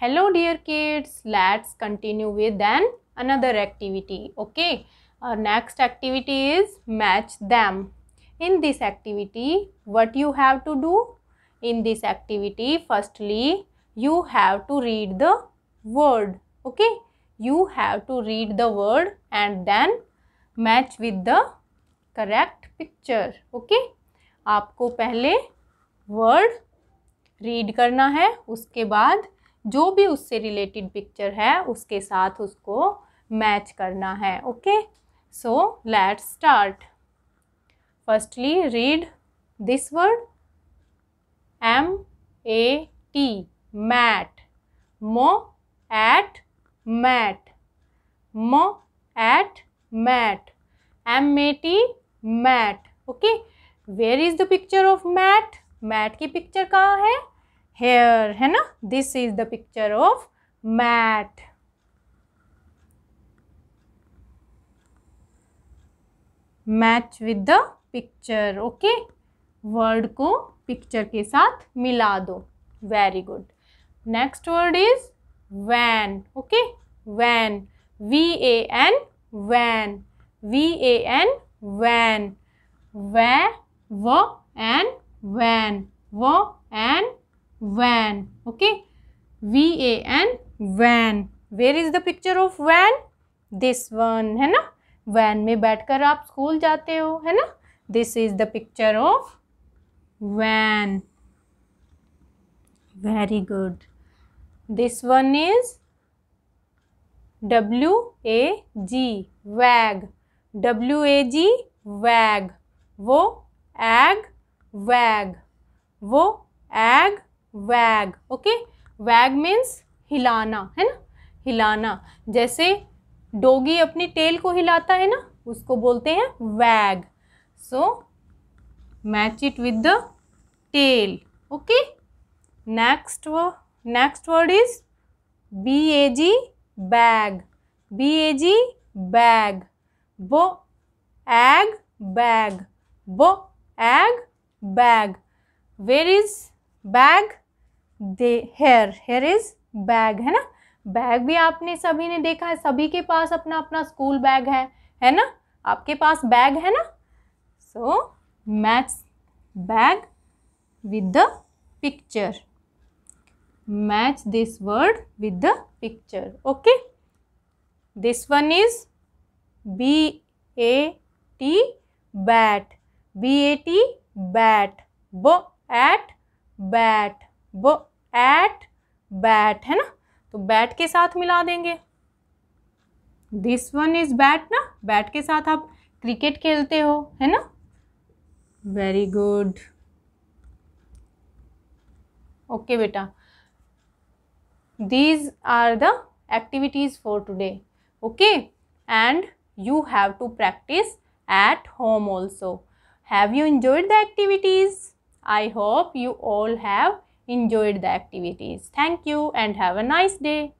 Hello dear kids let's continue with an another activity okay और next activity is match them in this activity what you have to do in this activity firstly you have to read the word okay you have to read the word and then match with the correct picture okay आपको पहले word read करना है उसके बाद जो भी उससे related picture है उसके साथ उसको मैच करना है okay so let start firstly read this word M A T mat mo at mat mo at mat M A T mat okay where is the picture of mat mat की picture कहाँ है here है ना this is the picture of mat match with the picture okay word को picture के साथ मिला दो very good next word is van okay van V A N van V A N van va N van va N van okay v a n van where is the picture of van this one है ना van में बैठकर आप school जाते हो है ना this is the picture of van very good this one is w a g wag w a g wag wo ag wag wo ag वैग ओके वैग मीन्स हिलाना है ना हिलाना जैसे डोगी अपनी टेल को हिलाता है ना उसको बोलते हैं wag so match it with the tail okay next next word is B A G bag B A G bag bo ag bag bo ag bag where is bag there here here is bag है ना bag भी आपने सभी ने देखा है सभी के पास अपना अपना स्कूल बैग है है ना आपके पास बैग है ना so match bag with the picture match this word with the picture okay this one is B A T bat B A T bat bo at bat ba at bat है ना तो bat के साथ मिला देंगे this one is bat ना bat के साथ आप क्रिकेट खेलते हो है ना वेरी गुड ओके बेटा these are the activities for today okay and you have to practice at home also have you enjoyed the activities I hope you all have enjoyed the activities. Thank you and have a nice day.